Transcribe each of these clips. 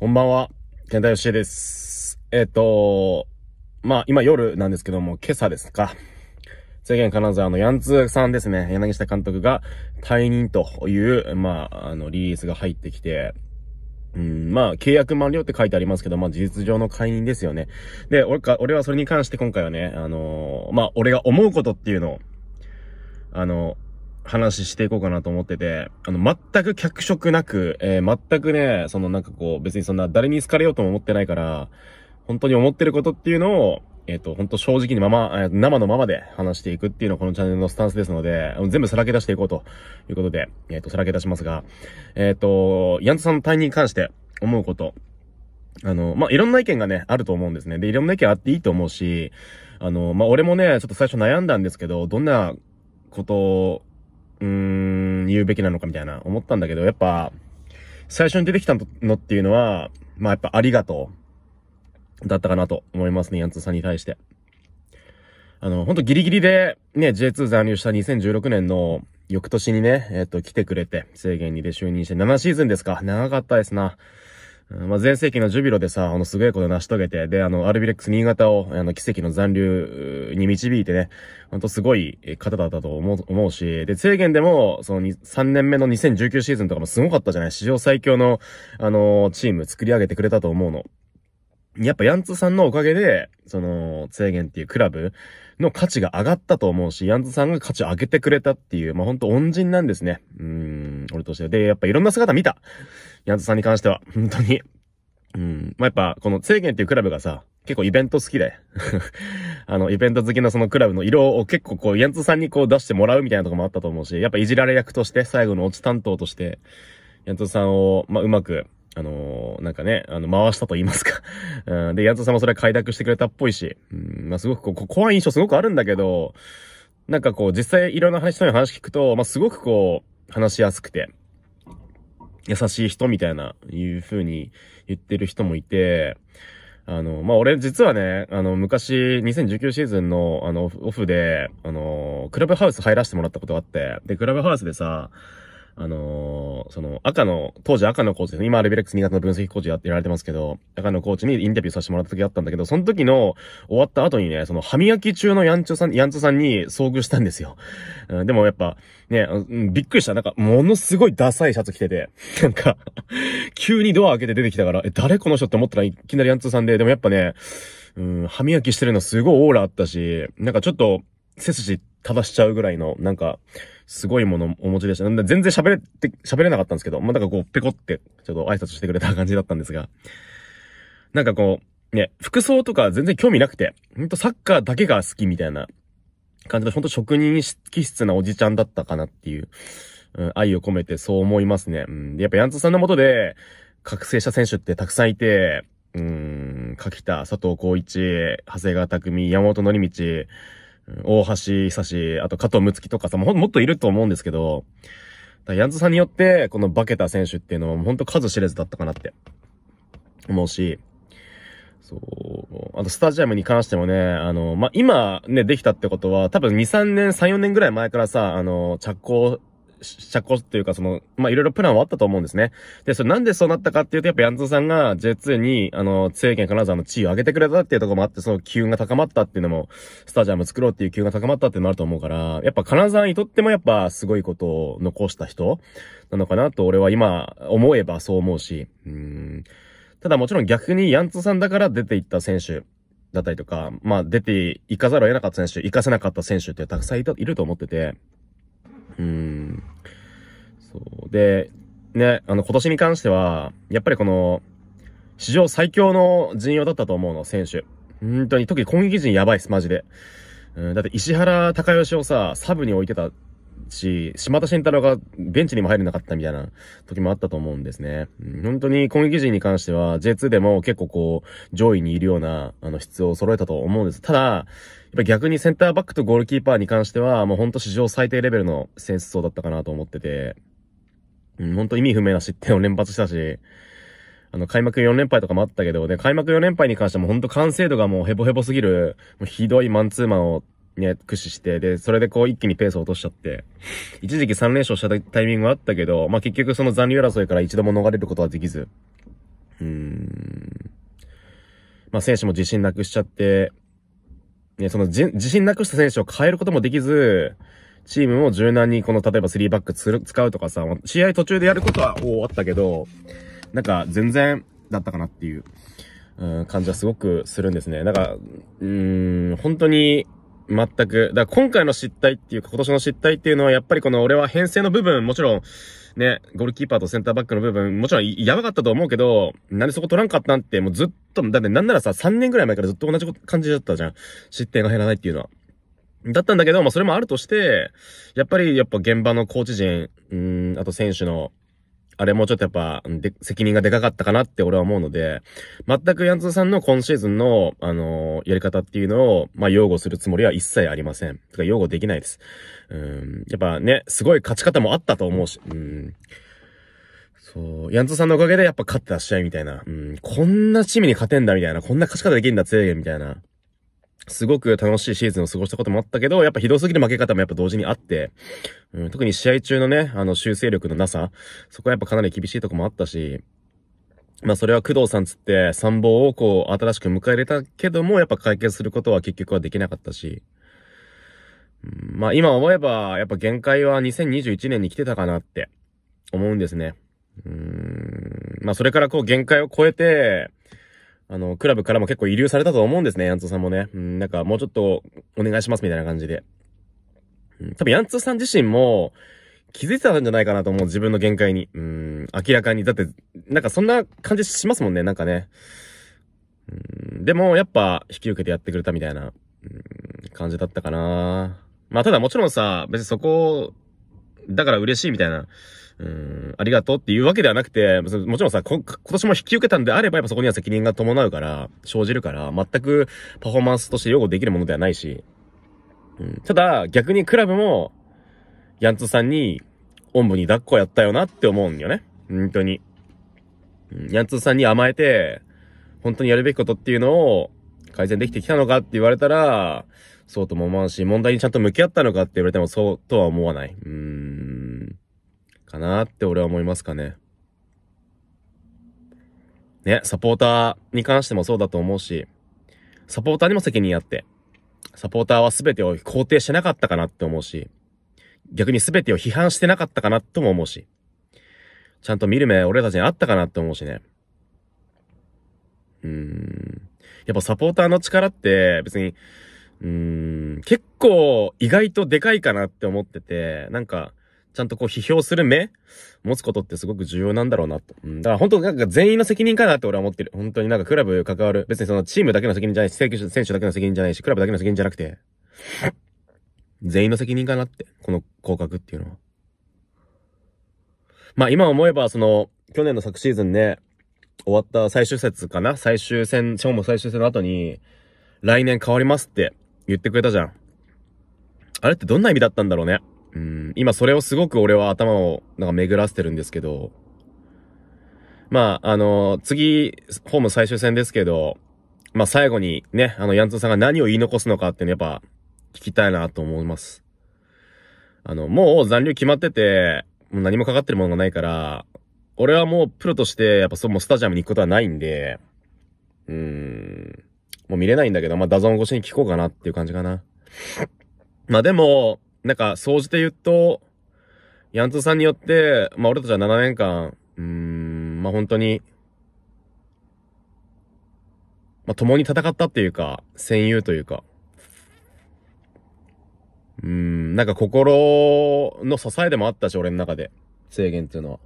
こんばんは、健太よしです。えっ、ー、と、まあ、今夜なんですけども、今朝ですか。制限金沢のヤンツーさんですね、柳下監督が退任という、まあ、あの、リリースが入ってきて、うん、まあ、契約満了って書いてありますけど、まあ、事実上の解任ですよね。で、俺か、俺はそれに関して今回はね、あのー、まあ、俺が思うことっていうのを、あの話していこうかなと思ってて、あの、全く脚色なく、えー、全くね、そのなんかこう、別にそんな誰に好かれようとも思ってないから、本当に思ってることっていうのを、えっ、ー、と、本当正直にまま、え生のままで話していくっていうのがこのチャンネルのスタンスですので、全部さらけ出していこうということで、えっ、ー、と、さらけ出しますが、えっ、と、ヤントさんの退任に関して思うこと、あの、まあ、いろんな意見がね、あると思うんですね。で、いろんな意見あっていいと思うし、あの、まあ、俺もね、ちょっと最初悩んだんですけど、どんなことうーん、言うべきなのかみたいな思ったんだけど、やっぱ、最初に出てきたのっていうのは、まあやっぱありがとう、だったかなと思いますね、ヤンツーさんに対して。あの、ほんとギリギリで、ね、J2 残留した2016年の翌年にね、えっ、と、来てくれて、制限にで就任して7シーズンですか。長かったですな。まあ、前世紀のジュビロでさ、あの、すごいこと成し遂げて、で、あの、アルビレックス新潟を、あの、奇跡の残留に導いてね、ほんとすごい方だったと思う、思うし、で、制限でも、その、3年目の2019シーズンとかもすごかったじゃない史上最強の、あの、チーム作り上げてくれたと思うの。やっぱヤンツさんのおかげで、その、制限っていうクラブの価値が上がったと思うし、ヤンツさんが価値を上げてくれたっていう、まあ、ほんと恩人なんですね。うん。、俺としては。で、やっぱいろんな姿見た。ヤンズさんに関しては。本当に。うん。まあ、やっぱ、この制限っていうクラブがさ、結構イベント好きで。あの、イベント好きなそのクラブの色を結構こう、ヤンツさんにこう出してもらうみたいなとこもあったと思うし、やっぱいじられ役として、最後のオチ担当として、ヤンツさんを、まあ、うまく、あのー、なんかね、あの、回したと言いますか。うん、で、ヤンツさんもそれは快諾してくれたっぽいし、うん、まあ、すごくこう、怖い印象すごくあるんだけど、なんかこう、実際いろんな話、そういう話聞くと、まあ、すごくこう、話しやすくて、優しい人みたいな、いう風に言ってる人もいて、あの、まあ、俺、実はね、あの、昔、2019シーズンの、あの、オフで、あの、クラブハウス入らせてもらったことがあって、で、クラブハウスでさ、あのー、その、赤の、当時赤のコーチですね。今、レベレックス新潟の分析コーチやってられてますけど、赤のコーチにインタビューさせてもらった時あったんだけど、その時の終わった後にね、その、歯磨き中のヤンチョさん、ヤンチョさんに遭遇したんですよ。うん、でもやっぱ、ね、びっくりした。なんか、ものすごいダサいシャツ着てて、なんか急にドア開けて出てきたから、え、誰この人って思ったらいきなりヤンチョさんで、でもやっぱね、うん、歯磨きしてるのすごいオーラあったし、なんかちょっと、背筋正しちゃうぐらいの、なんか、すごいものをお持ちでした。なんで全然喋れて、喋れなかったんですけど、まあ、なんかこう、ペコって、ちょっと挨拶してくれた感じだったんですが、なんかこう、ね、服装とか全然興味なくて、ほんとサッカーだけが好きみたいな感じで、ほんと職人気質なおじちゃんだったかなっていう、うん、愛を込めてそう思いますね。うん、やっぱヤンツさんのもとで、覚醒した選手ってたくさんいて、うん、柿田、佐藤光一、長谷川拓匠、山本則道、大橋久し、あと加藤睦月とかさ、ももっといると思うんですけど、ヤンズさんによって、この化けた選手っていうのは、ほんと数知れずだったかなって、思うし、そう。あと、スタジアムに関してもね、あの、まあ、今ね、できたってことは、多分2、3年、3、4年ぐらい前からさ、あの、着工社交っていうかその、ま、いろいろプランはあったと思うんですね。で、それなんでそうなったかっていうと、やっぱヤンツーさんが J2 に、あの、制限金沢の地位を上げてくれたっていうところもあって、その機運が高まったっていうのも、スタジアム作ろうっていう機運が高まったっていうのもあると思うから、やっぱ金沢にとってもやっぱすごいことを残した人なのかなと、俺は今、思えばそう思うし、うん。ただもちろん逆にヤンツーさんだから出ていった選手だったりとか、まあ出て行かざるを得なかった選手、行かせなかった選手ってたくさんいると思ってて、うん。そう。で、ね、あの、今年に関しては、やっぱりこの、史上最強の陣容だったと思うの、選手。本当に、特に攻撃陣やばいっす、マジで。うん、だって石原隆義をさ、サブに置いてたし、島田慎太郎がベンチにも入れなかったみたいな時もあったと思うんですね。本当に攻撃陣に関しては J2 でも結構こう上位にいるようなあの質を揃えたと思うんです。ただ、やっぱ逆にセンターバックとゴールキーパーに関してはもうほんと史上最低レベルの戦争層だったかなと思ってて、うん、本当意味不明な失点を連発したし、あの、開幕4連敗とかもあったけど、で、開幕4連敗に関しても本当完成度がもうヘボヘボすぎる、もうひどいマンツーマンをね、駆使して、で、それでこう一気にペースを落としちゃって、一時期3連勝したタイミングはあったけど、まあ、結局その残留争いから一度も逃れることはできず、うーん。まあ、選手も自信なくしちゃって、ね、そのじ自信なくした選手を変えることもできず、チームも柔軟にこの、例えば3バックつる使うとかさ、試合途中でやることは、終わったけど、なんか全然だったかなっていう、うん、感じはすごくするんですね。なんか、うん、本当に、全く。だから今回の失態っていうか、今年の失態っていうのは、やっぱりこの俺は編成の部分、もちろん、ね、ゴールキーパーとセンターバックの部分、もちろんやばかったと思うけど、なんでそこ取らんかったんって、もうずっと、だってなんならさ、3年ぐらい前からずっと同じ感じだったじゃん。失点が減らないっていうのは。だったんだけど、まあそれもあるとして、やっぱり、やっぱ現場のコーチ陣、うん、あと選手の、あれもちょっとやっぱ、で、責任がでかかったかなって俺は思うので、全くヤンツーさんの今シーズンの、あのー、やり方っていうのを、まあ、擁護するつもりは一切ありません。とか、擁護できないです。うん、やっぱね、すごい勝ち方もあったと思うし、うん。そう、ヤンツーさんのおかげでやっぱ勝ってた試合みたいな、うん、こんなチームに勝てんだみたいな、こんな勝ち方できるんだ、強いみたいな。すごく楽しいシーズンを過ごしたこともあったけど、やっぱひどすぎる負け方もやっぱ同時にあって、うん、特に試合中のね、あの修正力のなさ、そこはやっぱかなり厳しいとこもあったし、まあそれは工藤さんつって参謀をこう新しく迎え入れたけども、やっぱ解決することは結局はできなかったし、うん、まあ今思えば、やっぱ限界は2021年に来てたかなって思うんですね。うん、まあそれからこう限界を超えて、あの、クラブからも結構遺留されたと思うんですね、ヤンツーさんもね。うん、なんかもうちょっとお願いしますみたいな感じで。うん、多分ヤンツーさん自身も気づいてたんじゃないかなと思う、自分の限界に。うん、明らかに。だって、なんかそんな感じしますもんね、なんかね。うん、でも、やっぱ、引き受けてやってくれたみたいな、うん、感じだったかな。まあ、ただもちろんさ、別にそこ、だから嬉しいみたいな、うん、ありがとうっていうわけではなくて、もちろんさ、今年も引き受けたんであれば、やっぱそこには責任が伴うから、生じるから、全くパフォーマンスとして擁護できるものではないし、うん、ただ、逆にクラブも、ヤンツさんに、おんぶに抱っこやったよなって思うんよね。本当に。ヤンツさんに甘えて、本当にやるべきことっていうのを改善できてきたのかって言われたら、そうとも思わんし、問題にちゃんと向き合ったのかって言われてもそうとは思わない。うんかなって俺は思いますかね。ね、サポーターに関してもそうだと思うし、サポーターにも責任あって、サポーターは全てを肯定してなかったかなって思うし、逆に全てを批判してなかったかなとも思うし、ちゃんと見る目俺たちにあったかなって思うしね。うーん。やっぱサポーターの力って別に、うーん、結構意外とでかいかなって思ってて、なんか、ちゃんとこう批評する目持つことってすごく重要なんだろうなと。うん。だから本当なんか全員の責任かなって俺は思ってる。本当になんかクラブ関わる。別にそのチームだけの責任じゃないし、選手だけの責任じゃないし、クラブだけの責任じゃなくて、全員の責任かなって。この降格っていうのは。まあ今思えばその、去年の昨シーズンね、終わった最終節かな最終戦、しかも最終戦の後に、来年変わりますって言ってくれたじゃん。あれってどんな意味だったんだろうね。うん、今それをすごく俺は頭をなんか巡らせてるんですけど、まあ、あの、次、ホーム最終戦ですけど、まあ、最後にね、あの、ヤンツーさんが何を言い残すのかっていうのやっぱ、聞きたいなと思います。あの、もう残留決まってて、もう何もかかってるものがないから、俺はもうプロとして、やっぱそう、もうスタジアムに行くことはないんで、うーん、もう見れないんだけど、まあ、ダゾン越しに聞こうかなっていう感じかな。まあでも、なんか、総じて言うと、ヤントさんによって、まあ、俺たちは7年間、うーん、まあ、本当に、まあ、共に戦ったっていうか、戦友というか、うーん、なんか心の支えでもあったし、俺の中で、制限っていうのは。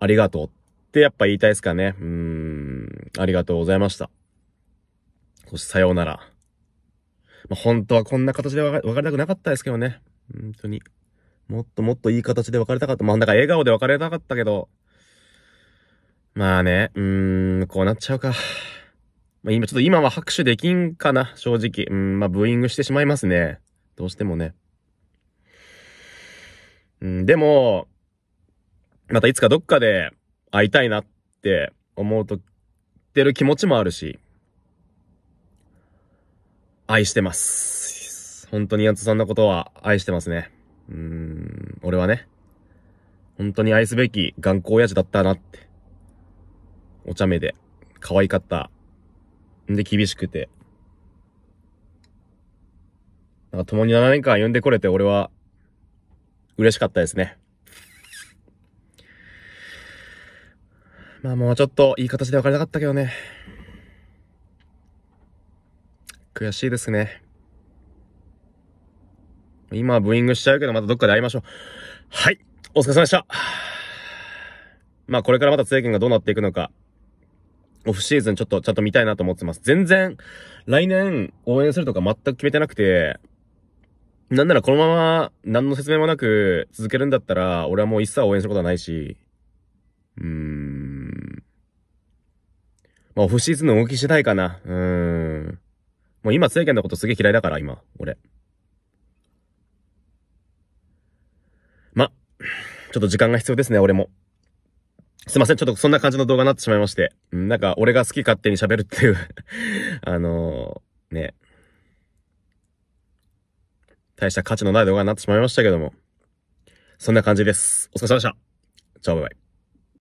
ありがとうってやっぱ言いたいですかね。うーん、ありがとうございました。そしてさようなら。まあ、本当はこんな形で別れたくなかったですけどね。本当に。もっともっといい形で別れたかった。まあ、なんか笑顔で別れたかったけど。まあね、うーん、こうなっちゃうか。まあ、今、ちょっと今は拍手できんかな、正直。うん、まあ、ブーイングしてしまいますね。どうしてもね。うん、でも、またいつかどっかで会いたいなって思うと、ってる気持ちもあるし。愛してます。本当にやつさんのことは愛してますね。うーん、俺はね、本当に愛すべき頑固親父だったなって。お茶目で、可愛かった。んで、厳しくて。なんか共に7年間呼んでこれて俺は、嬉しかったですね。まあもうちょっといい形で別れたかったけどね。悔しいですね。今はブーイングしちゃうけど、またどっかで会いましょう。はい。お疲れ様でした。まあ、これからまた政権がどうなっていくのか、オフシーズンちょっとちゃんと見たいなと思ってます。全然、来年応援するとか全く決めてなくて、なんならこのまま何の説明もなく続けるんだったら、俺はもう一切応援することはないし、うーん。まあ、オフシーズンの動き次第かな。うーん。もう今、政権のことすげえ嫌いだから、今、俺。ま、ちょっと時間が必要ですね、俺も。すいません、ちょっとそんな感じの動画になってしまいまして。なんか、俺が好き勝手に喋るっていう あのー、ね。大した価値のない動画になってしまいましたけども。そんな感じです。お疲れ様でした。じゃあ、バイバイ。